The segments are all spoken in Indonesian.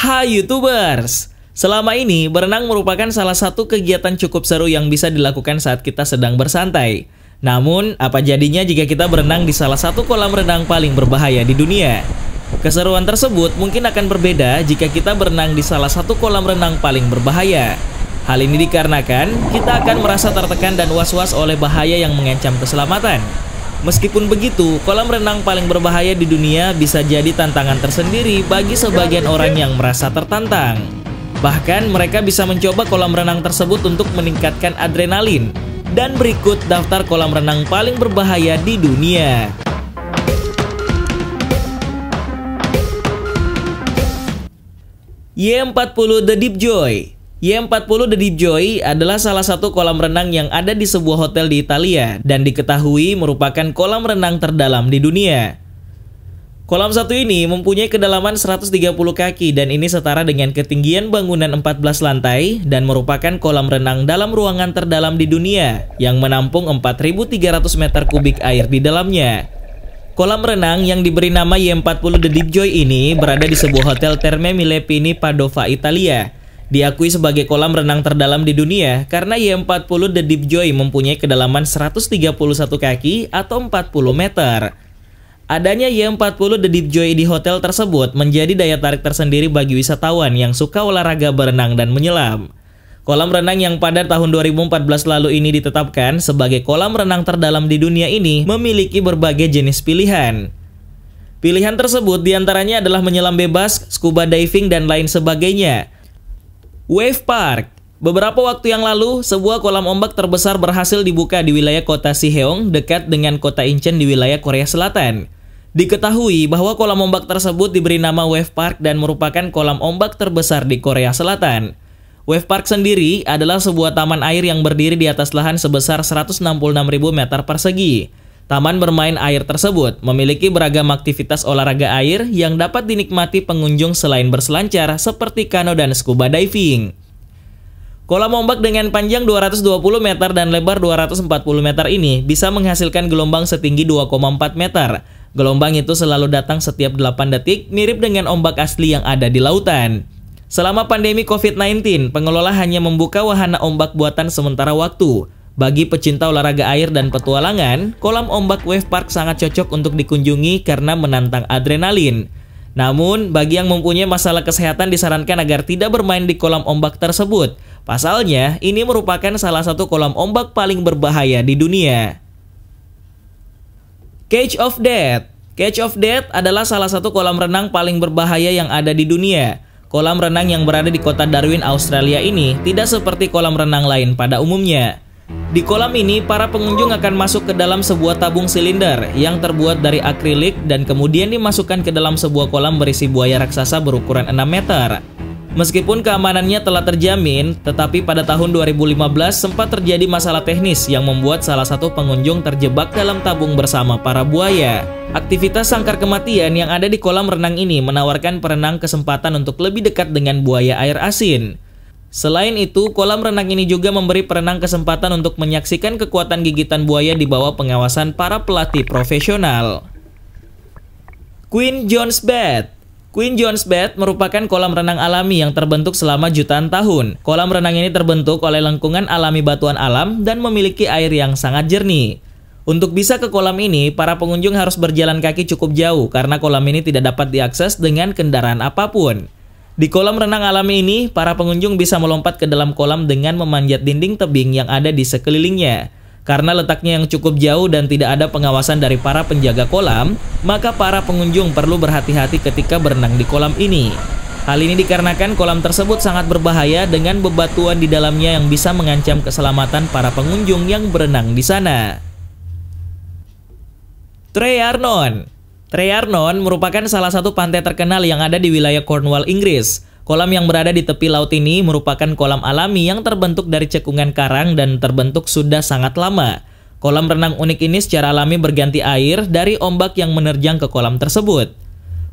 Hai YouTubers! Selama ini, berenang merupakan salah satu kegiatan cukup seru yang bisa dilakukan saat kita sedang bersantai. Namun, apa jadinya jika kita berenang di salah satu kolam renang paling berbahaya di dunia? Keseruan tersebut mungkin akan berbeda jika kita berenang di salah satu kolam renang paling berbahaya. Hal ini dikarenakan kita akan merasa tertekan dan was-was oleh bahaya yang mengancam keselamatan. Meskipun begitu, kolam renang paling berbahaya di dunia bisa jadi tantangan tersendiri bagi sebagian orang yang merasa tertantang. Bahkan mereka bisa mencoba kolam renang tersebut untuk meningkatkan adrenalin. Dan berikut daftar kolam renang paling berbahaya di dunia. Y40 The Deep Joy Y40 The Deep Joy adalah salah satu kolam renang yang ada di sebuah hotel di Italia dan diketahui merupakan kolam renang terdalam di dunia. Kolam satu ini mempunyai kedalaman 130 kaki dan ini setara dengan ketinggian bangunan 14 lantai dan merupakan kolam renang dalam ruangan terdalam di dunia yang menampung 4.300 meter kubik air di dalamnya. Kolam renang yang diberi nama Y40 The Deep Joy ini berada di sebuah hotel Terme Milepini Padova, Italia Diakui sebagai kolam renang terdalam di dunia karena Y40 The Deep Joy mempunyai kedalaman 131 kaki atau 40 meter. Adanya Y40 The Deep Joy di hotel tersebut menjadi daya tarik tersendiri bagi wisatawan yang suka olahraga berenang dan menyelam. Kolam renang yang pada tahun 2014 lalu ini ditetapkan sebagai kolam renang terdalam di dunia ini memiliki berbagai jenis pilihan. Pilihan tersebut diantaranya adalah menyelam bebas, scuba diving, dan lain sebagainya. Wave Park Beberapa waktu yang lalu, sebuah kolam ombak terbesar berhasil dibuka di wilayah kota Siheong dekat dengan kota Incheon di wilayah Korea Selatan. Diketahui bahwa kolam ombak tersebut diberi nama Wave Park dan merupakan kolam ombak terbesar di Korea Selatan. Wave Park sendiri adalah sebuah taman air yang berdiri di atas lahan sebesar 166.000 meter persegi. Taman bermain air tersebut memiliki beragam aktivitas olahraga air yang dapat dinikmati pengunjung selain berselancar seperti kano dan scuba diving. Kolam ombak dengan panjang 220 meter dan lebar 240 meter ini bisa menghasilkan gelombang setinggi 2,4 meter. Gelombang itu selalu datang setiap 8 detik, mirip dengan ombak asli yang ada di lautan. Selama pandemi COVID-19, pengelola hanya membuka wahana ombak buatan sementara waktu. Bagi pecinta olahraga air dan petualangan, kolam ombak wave park sangat cocok untuk dikunjungi karena menantang adrenalin. Namun, bagi yang mempunyai masalah kesehatan disarankan agar tidak bermain di kolam ombak tersebut. Pasalnya, ini merupakan salah satu kolam ombak paling berbahaya di dunia. Cage of Death Cage of Death adalah salah satu kolam renang paling berbahaya yang ada di dunia. Kolam renang yang berada di kota Darwin, Australia ini tidak seperti kolam renang lain pada umumnya. Di kolam ini, para pengunjung akan masuk ke dalam sebuah tabung silinder yang terbuat dari akrilik dan kemudian dimasukkan ke dalam sebuah kolam berisi buaya raksasa berukuran 6 meter. Meskipun keamanannya telah terjamin, tetapi pada tahun 2015 sempat terjadi masalah teknis yang membuat salah satu pengunjung terjebak dalam tabung bersama para buaya. Aktivitas sangkar kematian yang ada di kolam renang ini menawarkan perenang kesempatan untuk lebih dekat dengan buaya air asin. Selain itu, kolam renang ini juga memberi perenang kesempatan untuk menyaksikan kekuatan gigitan buaya di bawah pengawasan para pelatih profesional. Queen John's Bed, Queen John's Bed merupakan kolam renang alami yang terbentuk selama jutaan tahun. Kolam renang ini terbentuk oleh lengkungan alami batuan alam dan memiliki air yang sangat jernih. Untuk bisa ke kolam ini, para pengunjung harus berjalan kaki cukup jauh karena kolam ini tidak dapat diakses dengan kendaraan apapun. Di kolam renang alami ini, para pengunjung bisa melompat ke dalam kolam dengan memanjat dinding tebing yang ada di sekelilingnya. Karena letaknya yang cukup jauh dan tidak ada pengawasan dari para penjaga kolam, maka para pengunjung perlu berhati-hati ketika berenang di kolam ini. Hal ini dikarenakan kolam tersebut sangat berbahaya dengan bebatuan di dalamnya yang bisa mengancam keselamatan para pengunjung yang berenang di sana. Trey Arnon Treyarnon merupakan salah satu pantai terkenal yang ada di wilayah Cornwall, Inggris. Kolam yang berada di tepi laut ini merupakan kolam alami yang terbentuk dari cekungan karang dan terbentuk sudah sangat lama. Kolam renang unik ini secara alami berganti air dari ombak yang menerjang ke kolam tersebut.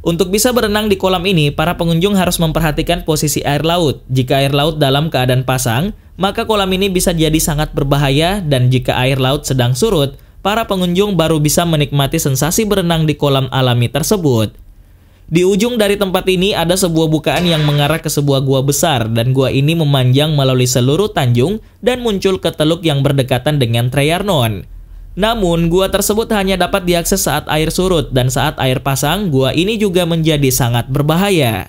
Untuk bisa berenang di kolam ini, para pengunjung harus memperhatikan posisi air laut. Jika air laut dalam keadaan pasang, maka kolam ini bisa jadi sangat berbahaya dan jika air laut sedang surut, para pengunjung baru bisa menikmati sensasi berenang di kolam alami tersebut. Di ujung dari tempat ini ada sebuah bukaan yang mengarah ke sebuah gua besar dan gua ini memanjang melalui seluruh tanjung dan muncul ke teluk yang berdekatan dengan Treyarnon. Namun, gua tersebut hanya dapat diakses saat air surut dan saat air pasang, gua ini juga menjadi sangat berbahaya.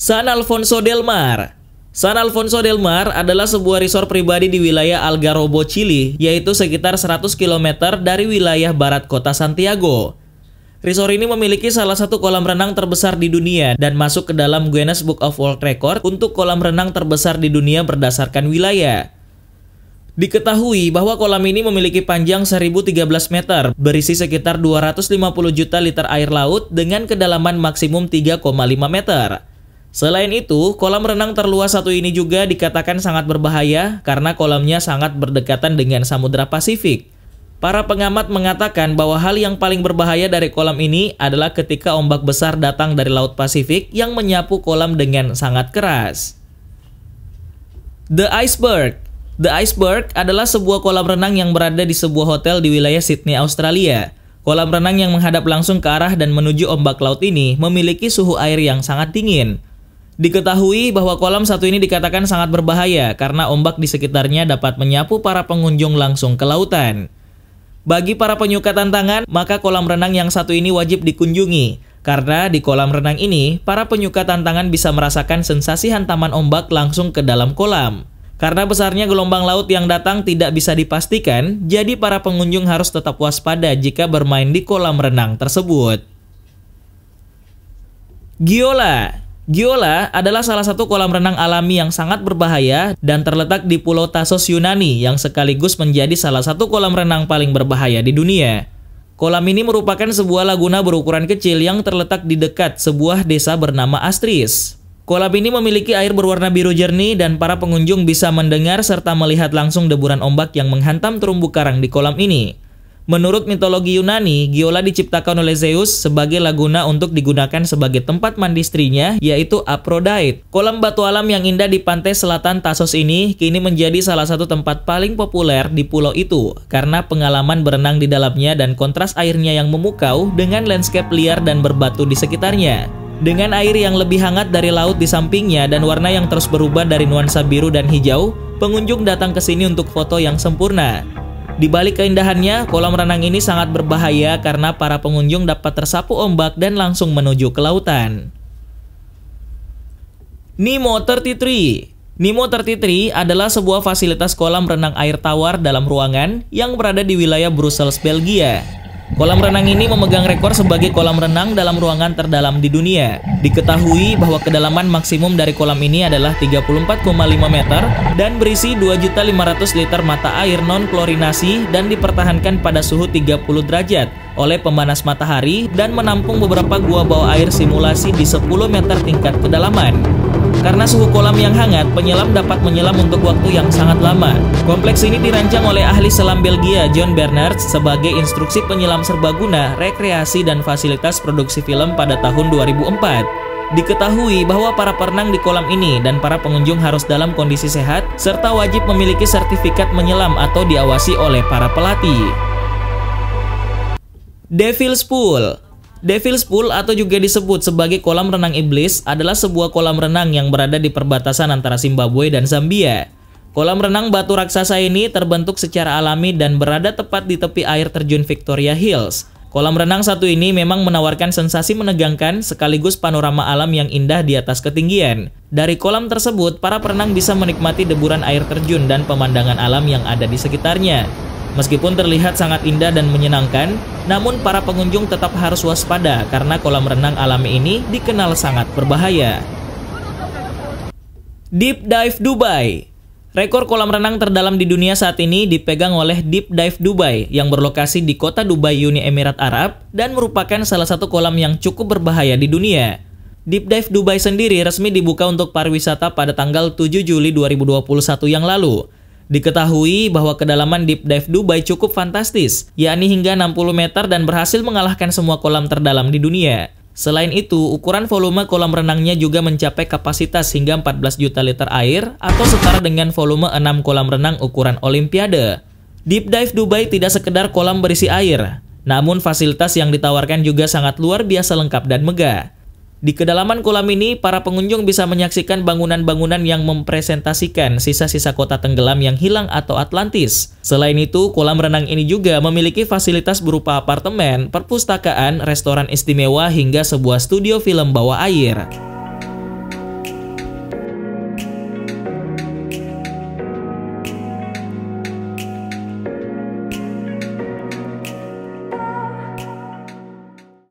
San Alfonso Del Mar San Alfonso del Mar adalah sebuah resort pribadi di wilayah Algarrobo, Chile, yaitu sekitar 100 km dari wilayah barat kota Santiago. Resort ini memiliki salah satu kolam renang terbesar di dunia dan masuk ke dalam Guinness Book of World Record untuk kolam renang terbesar di dunia berdasarkan wilayah. Diketahui bahwa kolam ini memiliki panjang 1013 meter, berisi sekitar 250 juta liter air laut dengan kedalaman maksimum 3,5 meter. Selain itu, kolam renang terluas satu ini juga dikatakan sangat berbahaya karena kolamnya sangat berdekatan dengan Samudra Pasifik. Para pengamat mengatakan bahwa hal yang paling berbahaya dari kolam ini adalah ketika ombak besar datang dari Laut Pasifik yang menyapu kolam dengan sangat keras. The Iceberg The Iceberg adalah sebuah kolam renang yang berada di sebuah hotel di wilayah Sydney, Australia. Kolam renang yang menghadap langsung ke arah dan menuju ombak laut ini memiliki suhu air yang sangat dingin. Diketahui bahwa kolam satu ini dikatakan sangat berbahaya karena ombak di sekitarnya dapat menyapu para pengunjung langsung ke lautan. Bagi para penyuka tantangan, maka kolam renang yang satu ini wajib dikunjungi. Karena di kolam renang ini, para penyuka tantangan bisa merasakan sensasi hantaman ombak langsung ke dalam kolam. Karena besarnya gelombang laut yang datang tidak bisa dipastikan, jadi para pengunjung harus tetap waspada jika bermain di kolam renang tersebut. Giola Giola adalah salah satu kolam renang alami yang sangat berbahaya dan terletak di Pulau Tasos Yunani yang sekaligus menjadi salah satu kolam renang paling berbahaya di dunia. Kolam ini merupakan sebuah laguna berukuran kecil yang terletak di dekat sebuah desa bernama Astris. Kolam ini memiliki air berwarna biru jernih dan para pengunjung bisa mendengar serta melihat langsung deburan ombak yang menghantam terumbu karang di kolam ini. Menurut mitologi Yunani, Giola diciptakan oleh Zeus sebagai laguna untuk digunakan sebagai tempat mandi istrinya, yaitu Aphrodite. Kolam batu alam yang indah di pantai selatan Tasos ini kini menjadi salah satu tempat paling populer di pulau itu karena pengalaman berenang di dalamnya dan kontras airnya yang memukau dengan landscape liar dan berbatu di sekitarnya. Dengan air yang lebih hangat dari laut di sampingnya dan warna yang terus berubah dari nuansa biru dan hijau, pengunjung datang ke sini untuk foto yang sempurna. Di balik keindahannya, kolam renang ini sangat berbahaya karena para pengunjung dapat tersapu ombak dan langsung menuju ke lautan. Nemo 33 Nemo 33 adalah sebuah fasilitas kolam renang air tawar dalam ruangan yang berada di wilayah Brussels, Belgia. Kolam renang ini memegang rekor sebagai kolam renang dalam ruangan terdalam di dunia. Diketahui bahwa kedalaman maksimum dari kolam ini adalah 34,5 meter dan berisi 2.500 liter mata air non-klorinasi dan dipertahankan pada suhu 30 derajat oleh pemanas matahari dan menampung beberapa gua bawah air simulasi di 10 meter tingkat kedalaman. Karena suhu kolam yang hangat, penyelam dapat menyelam untuk waktu yang sangat lama. Kompleks ini dirancang oleh ahli selam Belgia John Bernard sebagai instruksi penyelam serbaguna, rekreasi, dan fasilitas produksi film pada tahun 2004. Diketahui bahwa para perenang di kolam ini dan para pengunjung harus dalam kondisi sehat serta wajib memiliki sertifikat menyelam atau diawasi oleh para pelatih. Devil's Pool Devil's Pool atau juga disebut sebagai kolam renang iblis adalah sebuah kolam renang yang berada di perbatasan antara Zimbabwe dan Zambia. Kolam renang batu raksasa ini terbentuk secara alami dan berada tepat di tepi air terjun Victoria Hills. Kolam renang satu ini memang menawarkan sensasi menegangkan sekaligus panorama alam yang indah di atas ketinggian. Dari kolam tersebut, para perenang bisa menikmati deburan air terjun dan pemandangan alam yang ada di sekitarnya. Meskipun terlihat sangat indah dan menyenangkan, namun para pengunjung tetap harus waspada karena kolam renang alami ini dikenal sangat berbahaya. Deep Dive Dubai Rekor kolam renang terdalam di dunia saat ini dipegang oleh Deep Dive Dubai yang berlokasi di kota Dubai, Uni Emirat Arab dan merupakan salah satu kolam yang cukup berbahaya di dunia. Deep Dive Dubai sendiri resmi dibuka untuk pariwisata pada tanggal 7 Juli 2021 yang lalu. Diketahui bahwa kedalaman deep dive Dubai cukup fantastis, yakni hingga 60 meter dan berhasil mengalahkan semua kolam terdalam di dunia. Selain itu, ukuran volume kolam renangnya juga mencapai kapasitas hingga 14 juta liter air atau setara dengan volume 6 kolam renang ukuran Olimpiade. Deep Dive Dubai tidak sekedar kolam berisi air, namun fasilitas yang ditawarkan juga sangat luar biasa lengkap dan megah. Di kedalaman kolam ini, para pengunjung bisa menyaksikan bangunan-bangunan yang mempresentasikan sisa-sisa kota tenggelam yang hilang atau Atlantis. Selain itu, kolam renang ini juga memiliki fasilitas berupa apartemen, perpustakaan, restoran istimewa, hingga sebuah studio film bawah air.